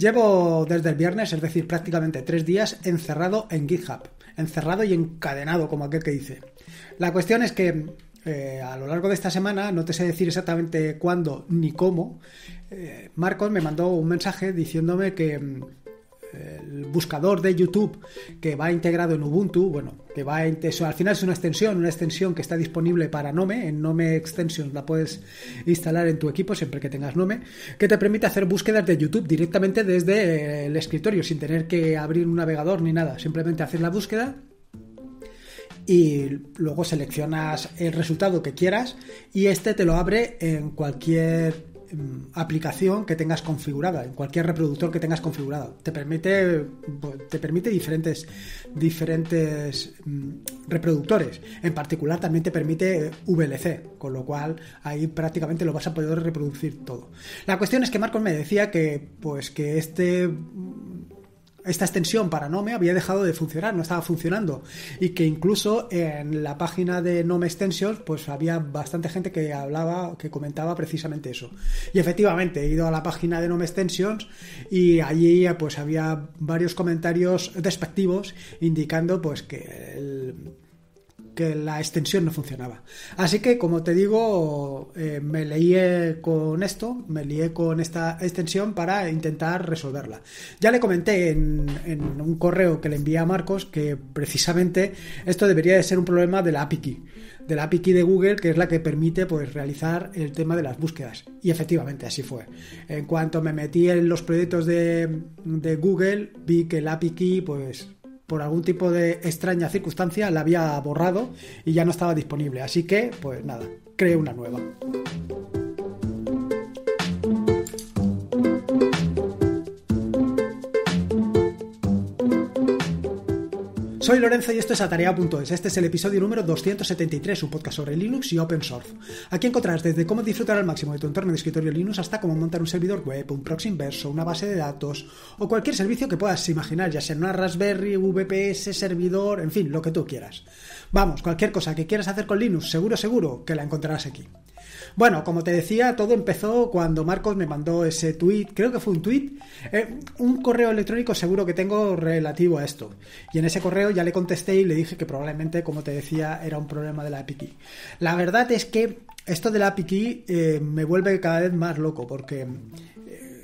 Llevo desde el viernes, es decir, prácticamente tres días encerrado en GitHub, encerrado y encadenado, como aquel que dice. La cuestión es que eh, a lo largo de esta semana, no te sé decir exactamente cuándo ni cómo, eh, Marcos me mandó un mensaje diciéndome que mm, buscador de YouTube que va integrado en Ubuntu, bueno, que va eso, al final es una extensión, una extensión que está disponible para Nome, en Nome Extensions la puedes instalar en tu equipo siempre que tengas Nome, que te permite hacer búsquedas de YouTube directamente desde eh, el escritorio sin tener que abrir un navegador ni nada, simplemente hacer la búsqueda y luego seleccionas el resultado que quieras y este te lo abre en cualquier Em, aplicación que tengas configurada, en cualquier reproductor que tengas configurado. Te permite, te permite diferentes, diferentes mm, reproductores. En particular también te permite eh, VLC, con lo cual ahí prácticamente lo vas a poder reproducir todo. La cuestión es que Marcos me decía que, pues, que este esta extensión para Nome había dejado de funcionar, no estaba funcionando. Y que incluso en la página de Nome Extensions, pues había bastante gente que hablaba, que comentaba precisamente eso. Y efectivamente, he ido a la página de Nome Extensions y allí pues había varios comentarios despectivos indicando pues que el que la extensión no funcionaba. Así que, como te digo, eh, me leí con esto, me lié con esta extensión para intentar resolverla. Ya le comenté en, un correo que le envié a Marcos que precisamente esto debería de ser un problema de la API Key, de la API Key de Google, que es la que permite pues, realizar el tema de las búsquedas. Y efectivamente así fue. En cuanto me metí en los proyectos de, de Google, vi que la API Key, pues por algún tipo de extraña circunstancia la había borrado y ya no estaba disponible. Así que, pues nada, creé una nueva. Soy Lorenzo y esto es Atarea.es. Este es el episodio número 273, un podcast sobre Linux y Open Source. Aquí encontrarás desde cómo disfrutar al máximo de tu entorno de escritorio Linux hasta cómo montar un servidor web, un proxy inverso, una base de datos o cualquier servicio que puedas imaginar, ya sea una Raspberry, VPS, servidor, en fin, lo que tú quieras. Vamos, cualquier cosa que quieras hacer con Linux, seguro, seguro que la encontrarás aquí. Bueno, como te decía, todo empezó cuando Marcos me mandó ese tweet, creo que fue un tweet, eh, un correo electrónico seguro que tengo relativo a esto. Y en ese correo ya le contesté y le dije que probablemente, como te decía, era un problema de la API La verdad es que esto de la API eh, me vuelve cada vez más loco porque, eh,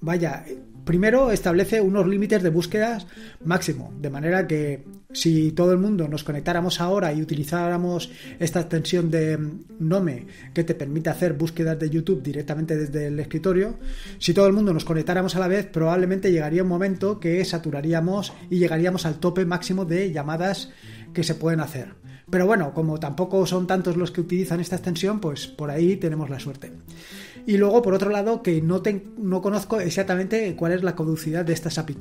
vaya, Primero, establece unos límites de búsquedas máximo, de manera que si todo el mundo nos conectáramos ahora y utilizáramos esta extensión de Nome que te permite hacer búsquedas de YouTube directamente desde el escritorio, si todo el mundo nos conectáramos a la vez, probablemente llegaría un momento que saturaríamos y llegaríamos al tope máximo de llamadas que se pueden hacer. Pero bueno, como tampoco son tantos los que utilizan esta extensión, pues por ahí tenemos la suerte. Y luego, por otro lado, que no, no conozco exactamente cuál es la caducidad de estas API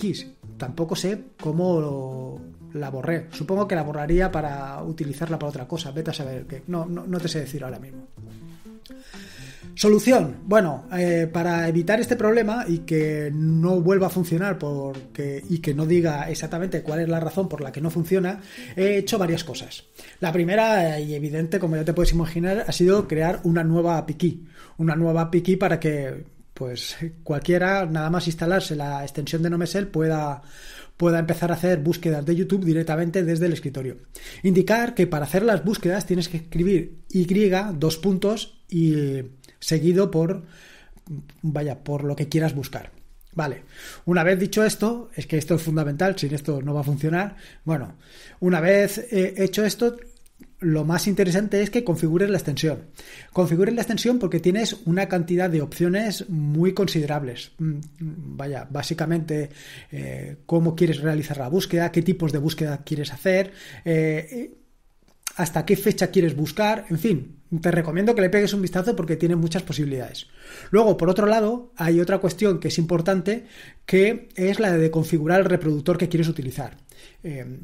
Tampoco sé cómo la borré. Supongo que la borraría para utilizarla para otra cosa. Vete a saber qué. No, no, te sé decir ahora mismo. Solución. Bueno, eh, para evitar este problema y que no vuelva a funcionar porque, y que no diga exactamente cuál es la razón por la que no funciona, he hecho varias cosas. La primera y evidente, como ya te puedes imaginar, ha sido crear una nueva API una nueva API para que pues cualquiera, nada más instalarse la extensión de Nomesel, pueda, pueda empezar a hacer búsquedas de YouTube directamente desde el escritorio. Indicar que para hacer las búsquedas tienes que escribir Y, dos puntos, y seguido por, vaya, por lo que quieras buscar. Vale, una vez dicho esto, es que esto es fundamental, sin esto no va a funcionar. Bueno, una vez eh, hecho esto, lo más interesante es que configures la extensión. Configures la extensión porque tienes una cantidad de opciones muy considerables. Mm, mm, vaya, básicamente eh, cómo quieres realizar la búsqueda, qué tipos de búsqueda quieres hacer, eh, hasta qué fecha quieres buscar, en fin. Te recomiendo que le pegues un vistazo porque tiene muchas posibilidades. Luego, por otro lado, hay otra cuestión que es importante, que es la de configurar el reproductor que quieres utilizar. Em,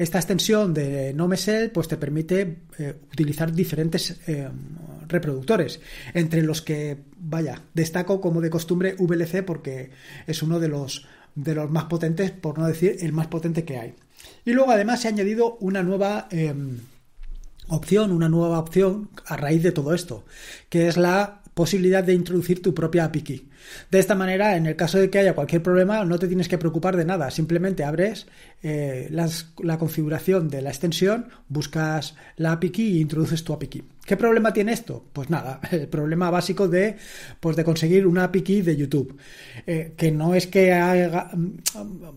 esta extensión de NoMesel pues te permite eh, utilizar diferentes eh, reproductores, entre los que, vaya, destaco como de costumbre VLC porque es uno de los, de los más potentes, por no decir el más potente que hay. Y luego además se ha añadido una nueva eh, opción, una nueva opción a raíz de todo esto, que es la posibilidad de introducir tu propia API key. De esta manera, en el caso de que haya cualquier problema, no te tienes que preocupar de nada. Simplemente abres eh, la configuración de la extensión, buscas la API key e introduces tu API key. ¿Qué problema tiene esto? Pues nada, el problema básico de, pues de conseguir una API de YouTube. Eh, que no es que haga, mm,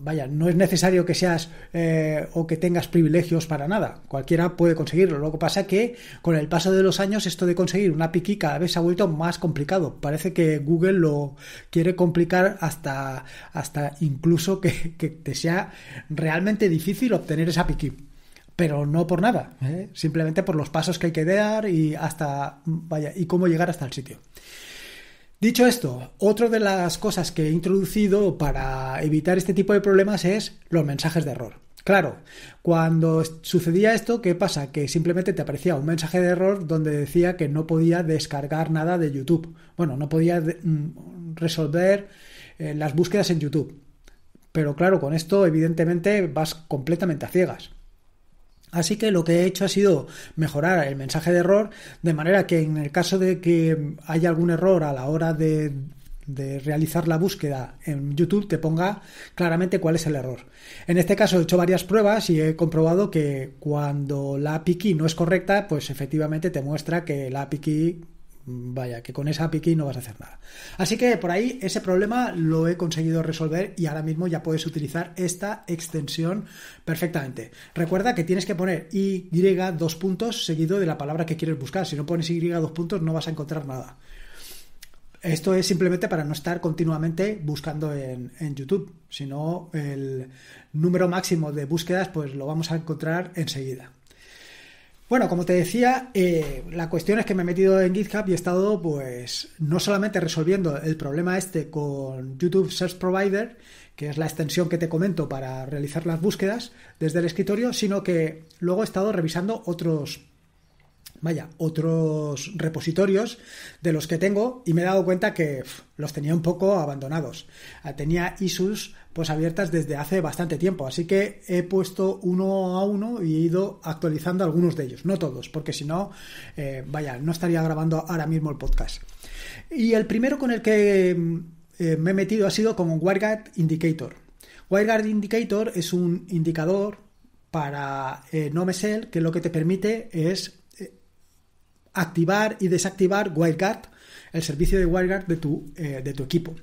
vaya, no es necesario que seas eh, o que tengas privilegios para nada. Cualquiera puede conseguirlo. Lo que pasa que con el paso de los años esto de conseguir una API cada vez se ha vuelto más complicado. Parece que Google lo quiere complicar hasta, hasta incluso que, te sea realmente difícil obtener esa API pero no por nada, ¿eh? simplemente por los pasos que hay que dar y hasta, vaya, y cómo llegar hasta el sitio. Dicho esto, otra de las cosas que he introducido para evitar este tipo de problemas es los mensajes de error. Claro, cuando sucedía esto, ¿qué pasa? Que simplemente te aparecía un mensaje de error donde decía que no podía descargar nada de YouTube. Bueno, no podía mm, resolver eh, las búsquedas en YouTube. Pero claro, con esto evidentemente vas completamente a ciegas. Así que lo que he hecho ha sido mejorar el mensaje de error, de manera que en el caso de que haya algún error a la hora de, realizar la búsqueda en YouTube, te ponga claramente cuál es el error. En este caso he hecho varias pruebas y he comprobado que cuando la API key no es correcta, pues efectivamente te muestra que la API key vaya, que con esa API no vas a hacer nada. Así que por ahí ese problema lo he conseguido resolver y ahora mismo ya puedes utilizar esta extensión perfectamente. Recuerda que tienes que poner Y dos puntos seguido de la palabra que quieres buscar. Si no pones Y dos puntos no vas a encontrar nada. Esto es simplemente para no estar continuamente buscando en, en YouTube, sino el número máximo de búsquedas pues lo vamos a encontrar enseguida. Bueno, como te decía, eh, la cuestión es que me he metido en GitHub y he estado, pues, no solamente resolviendo el problema este con YouTube Search Provider, que es la extensión que te comento para realizar las búsquedas desde el escritorio, sino que luego he estado revisando otros vaya, otros repositorios de los que tengo y me he dado cuenta que los tenía un poco abandonados. Ah, tenía issues pues abiertas desde hace bastante tiempo, así que he puesto uno a uno y he ido actualizando algunos de ellos, no todos, porque si no, eh, vaya, no estaría grabando ahora mismo el podcast. Y el primero con el que eh, me he metido ha sido con WireGuard Indicator. WireGuard Indicator es un indicador para eh, que lo que te permite es activar y desactivar WireGuard el servicio de WireGuard de tu, eh, de tu equipo.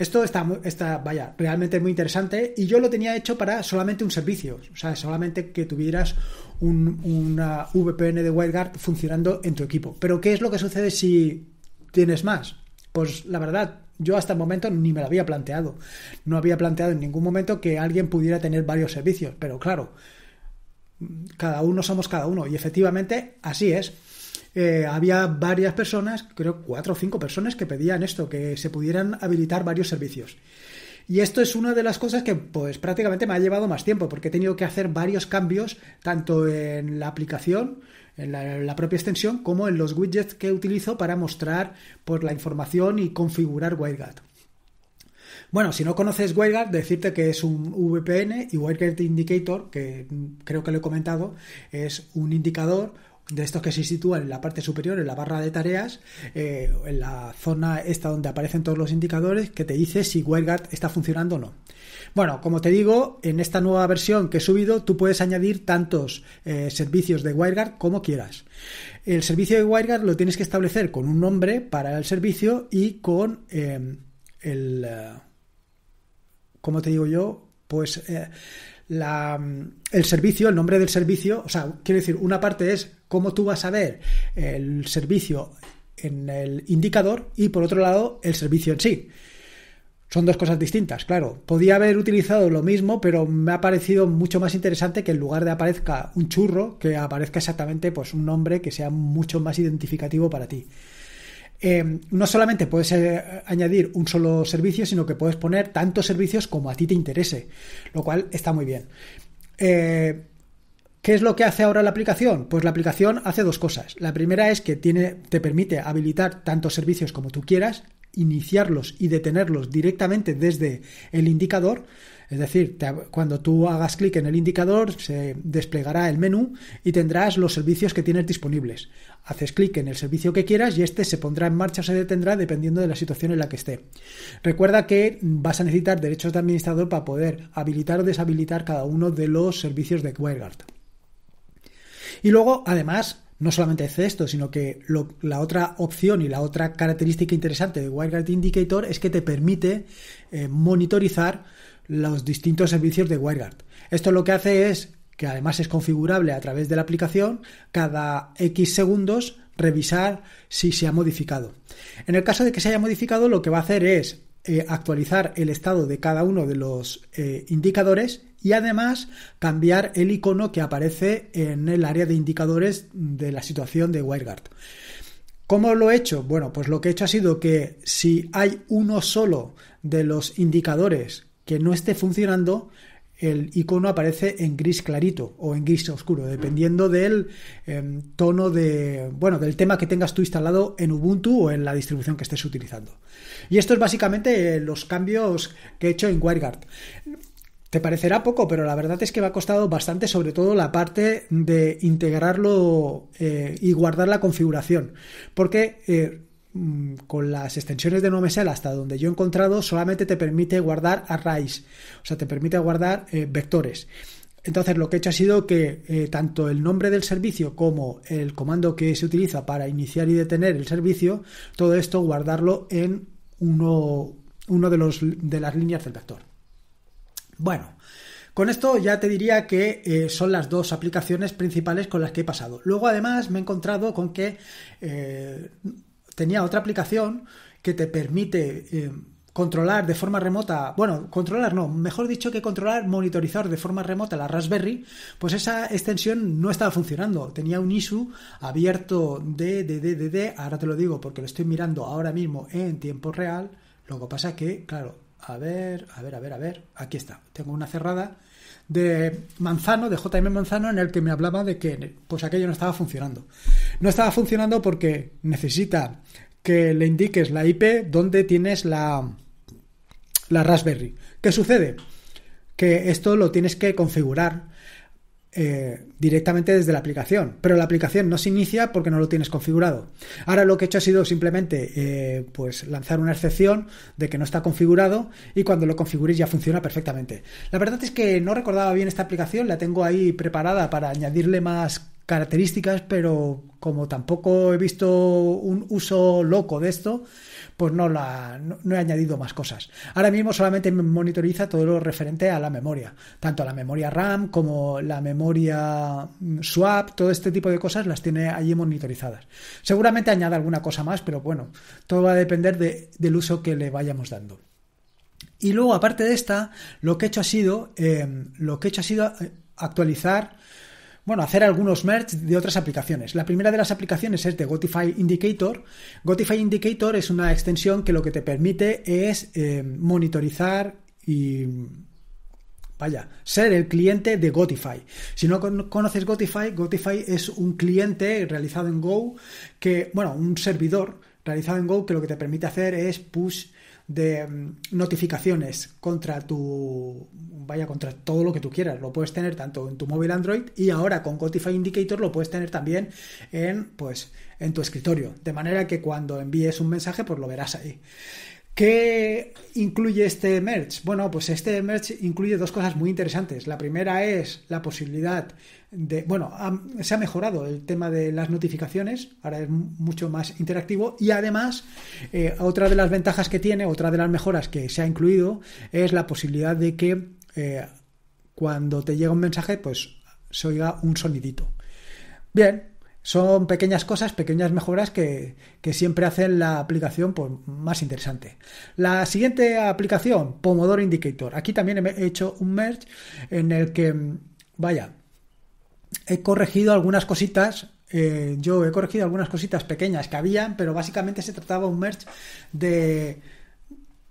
Esto está, está, vaya, realmente muy interesante y yo lo tenía hecho para solamente un servicio, o sea, solamente que tuvieras un, una VPN de WildGuard funcionando en tu equipo. Pero ¿qué es lo que sucede si tienes más? Pues la verdad, yo hasta el momento ni me lo había planteado. No había planteado en ningún momento que alguien pudiera tener varios servicios, pero claro, cada uno somos cada uno y efectivamente así es. Eh, había varias personas, creo cuatro o cinco personas que pedían esto, que se pudieran habilitar varios servicios. Y esto es una de las cosas que pues prácticamente me ha llevado más tiempo, porque he tenido que hacer varios cambios, tanto en la aplicación, en la, propia extensión, como en los widgets que utilizo para mostrar pues, la información y configurar WireGuard. Bueno, si no conoces WireGuard, decirte que es un VPN y WireGuard Indicator, que creo que lo he comentado, es un indicador de estos que se sitúan en la parte superior, en la barra de tareas, eh, en la zona esta donde aparecen todos los indicadores, que te dice si WireGuard está funcionando o no. Bueno, como te digo, en esta nueva versión que he subido, tú puedes añadir tantos eh, servicios de WireGuard como quieras. El servicio de WireGuard lo tienes que establecer con un nombre para el servicio y con eh, el... ¿Cómo te digo yo? Pues... Mm, el servicio, el nombre del servicio, o sea, quiero decir, una parte es cómo tú vas a ver el servicio en el indicador y por otro lado el servicio en sí. Son dos cosas distintas, claro. Podía haber utilizado lo mismo, pero me ha parecido mucho más interesante que en lugar de aparezca un churro, que aparezca exactamente pues, un nombre que sea mucho más identificativo para ti. Em, no solamente puedes eh, añadir un solo servicio, sino que puedes poner tantos servicios como a ti te interese, lo cual está muy bien. Eh, ¿Qué es lo que hace ahora la aplicación? Pues la aplicación hace dos cosas. La primera es que te permite habilitar tantos servicios como tú quieras, iniciarlos y detenerlos directamente desde el indicador. Es decir, cuando tú hagas clic en el indicador se desplegará el menú y tendrás los servicios que tienes disponibles. Haces clic en el servicio que quieras y este se pondrá en marcha o se detendrá dependiendo de la situación en la que esté. Recuerda que vas a necesitar derechos de administrador para poder habilitar o deshabilitar cada uno de los servicios de WireGuard. Y luego, además, no solamente hace esto, sino que la otra opción y la otra característica interesante de WireGuard Indicator es que te permite eh, monitorizar los distintos servicios de WireGuard. Esto lo que hace es que además es configurable a través de la aplicación, cada X segundos revisar si se ha modificado. En el caso de que se haya modificado, lo que va a hacer es eh, actualizar el estado de cada uno de los eh, indicadores y además cambiar el icono que aparece en el área de indicadores de la situación de WireGuard. ¿Cómo lo he hecho? Bueno, pues lo que he hecho ha sido que si hay uno solo de los indicadores que no esté funcionando, el icono aparece en gris clarito o en gris oscuro, dependiendo del em, tono de, bueno, del tema que tengas tú instalado en Ubuntu o en la distribución que estés utilizando. Y esto es básicamente los cambios que he hecho en WireGuard. Te parecerá poco, pero la verdad es que me ha costado bastante, sobre todo la parte de integrarlo eh, y guardar la configuración. Porque eh, mm, con las extensiones de NoMesel hasta donde yo he encontrado, solamente te permite guardar arrays, o sea, te permite guardar eh, vectores. Entonces lo que he hecho ha sido que tanto el nombre del servicio como el comando que se utiliza para iniciar y detener el servicio, todo esto guardarlo en uno, uno de, los, de las líneas del vector. Bueno, con esto ya te diría que eh, son las dos aplicaciones principales con las que he pasado. Luego además me he encontrado con que eh, tenía otra aplicación que te permite eh, controlar de forma remota, bueno, controlar no, mejor dicho que controlar, monitorizar de forma remota la Raspberry, pues esa extensión no estaba funcionando. Tenía un ISU abierto de, de, de, de, ahora te lo digo porque lo estoy mirando ahora mismo en tiempo real. Lo que pasa que, claro, a ver, a ver, a ver, a ver, aquí está, tengo una cerrada de Manzano, de JM Manzano, en el que me hablaba de que pues aquello no estaba funcionando. No estaba funcionando porque necesita que le indiques la IP donde tienes la, la Raspberry. ¿Qué sucede? Que esto lo tienes que configurar eh, directamente desde la aplicación, pero la aplicación no se inicia porque no lo tienes configurado. Ahora lo que he hecho ha sido simplemente eh, pues lanzar una excepción de que no está configurado y cuando lo configures ya funciona perfectamente. La verdad es que no recordaba bien esta aplicación, la tengo ahí preparada para añadirle más características, pero como tampoco he visto un uso loco de esto, pues no, la, no, he añadido más cosas. Ahora mismo solamente monitoriza todo lo referente a la memoria, tanto la memoria RAM como la memoria mm, swap, todo este tipo de cosas las tiene allí monitorizadas. Seguramente añade alguna cosa más, pero bueno, todo va a depender del uso que le vayamos dando. Y luego, aparte de esta, lo que he hecho ha sido, em, lo que he hecho ha sido eh, actualizar bueno, hacer algunos merch de otras aplicaciones. La primera de las aplicaciones es de Gotify Indicator. Gotify Indicator es una extensión que lo que te permite es eh, monitorizar y vaya, ser el cliente de Gotify. Si no conoces Gotify, Gotify es un cliente realizado en Go que, bueno, un servidor realizado en Go que lo que te permite hacer es push de mm, notificaciones contra tu vaya contra todo lo que tú quieras lo puedes tener tanto en tu móvil Android y ahora con Cotify Indicator lo puedes tener también en pues en tu escritorio de manera que cuando envíes un mensaje pues lo verás ahí ¿Qué incluye este merge? Bueno, pues este merge incluye dos cosas muy interesantes. La primera es la posibilidad de, bueno, se ha mejorado el tema de las notificaciones, ahora es mucho más interactivo y además eh, otra de las ventajas que tiene, otra de las mejoras que se ha incluido es la posibilidad de que eh, cuando te llega un mensaje, pues se oiga un sonidito. Bien, son pequeñas cosas, pequeñas mejoras que, siempre hacen la aplicación pues, más interesante. La siguiente aplicación, Pomodoro Indicator. Aquí también he hecho un merge en el que, vaya, he corregido algunas cositas eh, yo he corregido algunas cositas pequeñas que habían, pero básicamente se trataba un merge de,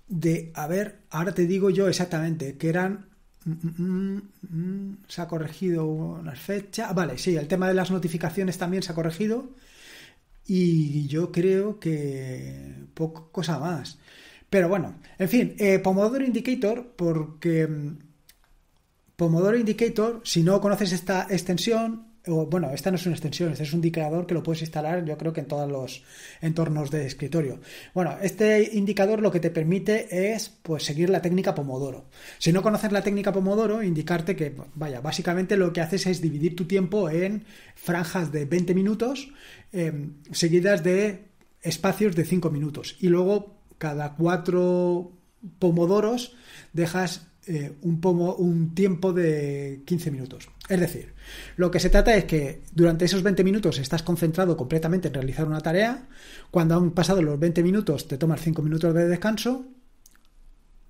de, a ver, ahora te digo yo exactamente, que eran Mm, mm, mm, se ha corregido una fecha, ah, Vale, sí, el tema de las notificaciones también se ha corregido. Y yo creo que poco cosa más. Pero bueno, en fin, eh, Pomodoro Indicator, porque Pomodoro Indicator, si no conoces esta extensión, bueno, esta no es una extensión, este es un indicador que lo puedes instalar yo creo que en todos los entornos de escritorio. Bueno, este indicador lo que te permite es pues seguir la técnica Pomodoro. Si no conoces la técnica Pomodoro, indicarte que, vaya, básicamente lo que haces es dividir tu tiempo en franjas de 20 minutos em, seguidas de espacios de 5 minutos y luego cada cuatro pomodoros dejas eh, un, tiempo de 15 minutos. Es decir, lo que se trata es que durante esos 20 minutos estás concentrado completamente en realizar una tarea, cuando han pasado los 20 minutos te tomas 5 minutos de descanso,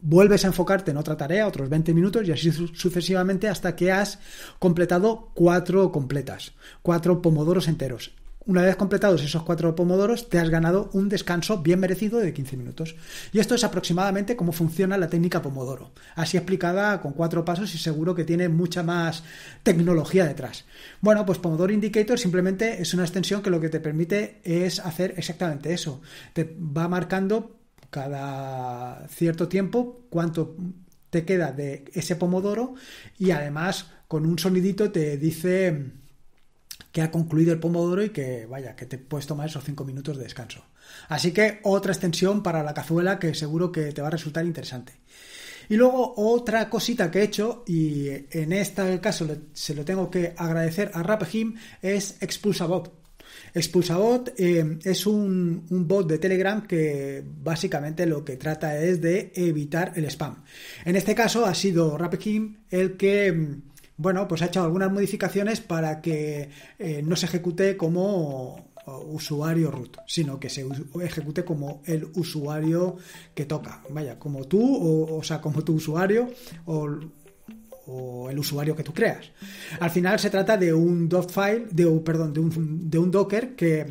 vuelves a enfocarte en otra tarea, otros 20 minutos y así sucesivamente hasta que has completado cuatro completas, cuatro pomodoros enteros. Una vez completados esos cuatro pomodoros, te has ganado un descanso bien merecido de 15 minutos. Y esto es aproximadamente cómo funciona la técnica pomodoro. Así explicada con cuatro pasos y seguro que tiene mucha más tecnología detrás. Bueno, pues Pomodoro Indicator simplemente es una extensión que lo que te permite es hacer exactamente eso. Te va marcando cada cierto tiempo cuánto te queda de ese pomodoro y además con un sonidito te dice que ha concluido el pomodoro y que, vaya, que te puedes tomar esos 5 minutos de descanso. Así que otra extensión para la cazuela que seguro que te va a resultar interesante. Y luego otra cosita que he hecho, y en este caso se lo tengo que agradecer a Rapehim, es Expulsabot. Expulsabot eh, es un, bot de Telegram que básicamente lo que trata es de evitar el spam. En este caso ha sido Rapehim el que mm, bueno, pues ha hecho algunas modificaciones para que eh, no se ejecute como usuario root, sino que se ejecute como el usuario que toca, vaya, como tú, o, sea, como tu usuario, o el usuario que tú creas. Al final se trata de un perdón, de un, de un Docker que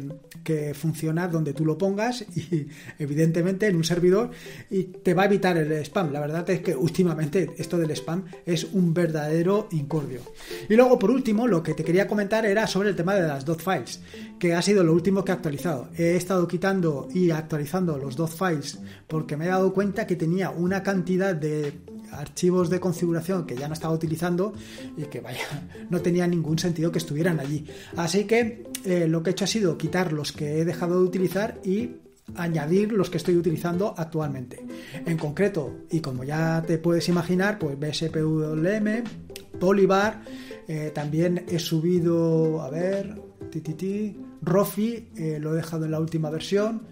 que funciona donde tú lo pongas y evidentemente en un servidor y te va a evitar el spam. La verdad es que últimamente esto del spam es un verdadero incordio. Y luego por último lo que te quería comentar era sobre el tema de las dos files, que ha sido lo último que he actualizado. He estado quitando y actualizando los dos files porque me he dado cuenta que tenía una cantidad de archivos de configuración que ya no estaba utilizando y que vaya, no tenía ningún sentido que estuvieran allí. Así que eh, lo que he hecho ha sido quitar los que he dejado de utilizar y añadir los que estoy utilizando actualmente. En concreto, y como ya te puedes imaginar, pues BSPWM, Polybar, eh, también he subido, a ver, tititi, Rofi, eh, lo he dejado en la última versión,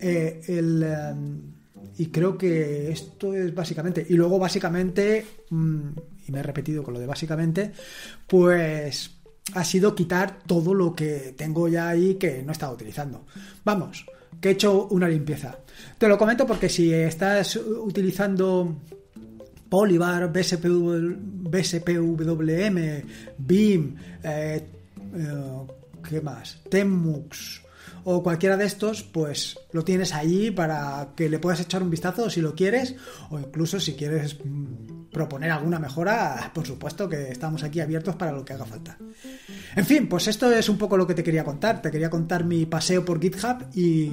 el... Em, y creo que esto es básicamente. Y luego, básicamente, mm, y me he repetido con lo de básicamente, pues ha sido quitar todo lo que tengo ya ahí que no estaba utilizando. Vamos, que he hecho una limpieza. Te lo comento porque si estás utilizando Polybar, BSPWM, BIM, eh, eh, ¿qué más? Temux, o cualquiera de estos, pues lo tienes allí para que le puedas echar un vistazo si lo quieres o incluso si quieres mm, proponer alguna mejora, por supuesto que estamos aquí abiertos para lo que haga falta. En fin, pues esto es un poco lo que te quería contar. Te quería contar mi paseo por GitHub y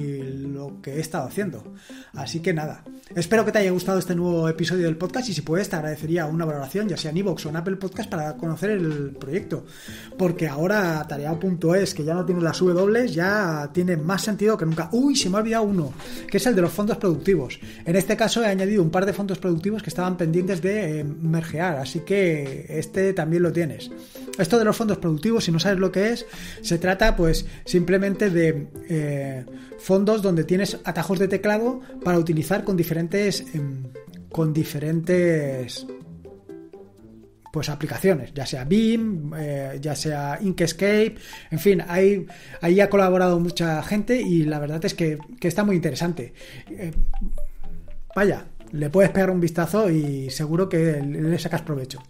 lo que he estado haciendo. Así que nada, espero que te haya gustado este nuevo episodio del podcast y si puedes te agradecería una valoración, ya sea en iBox o en Apple Podcast, para conocer el proyecto. Porque ahora tarea.es, que ya no tiene las W, ya tiene más sentido que nunca. Uy, se me ha olvidado uno, que es el de los fondos productivos. En este caso he añadido un par de fondos productivos que estaban pendientes de eh, mergear, así que este también lo tienes. Esto de los fondos productivos, si no sabes lo que es, se trata pues simplemente de eh, fondos donde tienes atajos de teclado para utilizar con diferentes... Em, con diferentes pues aplicaciones, ya sea BIM, eh, ya sea Inkscape, en fin, ahí, ahí ha colaborado mucha gente y la verdad es que, está muy interesante. Eh, vaya, le puedes pegar un vistazo y seguro que le sacas provecho.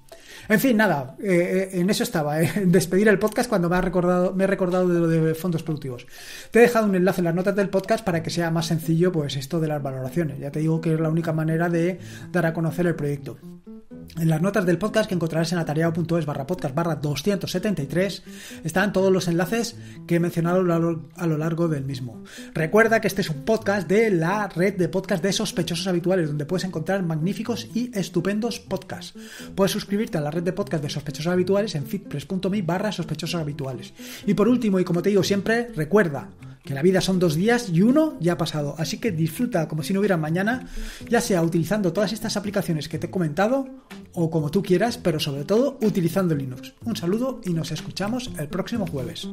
En fin, nada, eh, eh, en eso estaba, eh, despedir el podcast cuando me, ha recordado, me he recordado de lo de fondos productivos. Te he dejado un enlace en las notas del podcast para que sea más sencillo pues esto de las valoraciones. Ya te digo que es la única manera de dar a conocer el proyecto. En las notas del podcast que encontrarás en atareado.es barra podcast barra 273 están todos los enlaces que he mencionado a lo largo del mismo. Recuerda que este es un podcast de la red de podcast de sospechosos habituales donde puedes encontrar magníficos y estupendos podcasts. Puedes suscribirte a la red de podcast de sospechosos habituales en fitpress.me barra sospechosos habituales. Y por último, y como te digo siempre, recuerda que la vida son dos días y uno ya ha pasado, así que disfruta como si no hubiera mañana, ya sea utilizando todas estas aplicaciones que te he comentado o como tú quieras, pero sobre todo utilizando Linux. Un saludo y nos escuchamos el próximo jueves.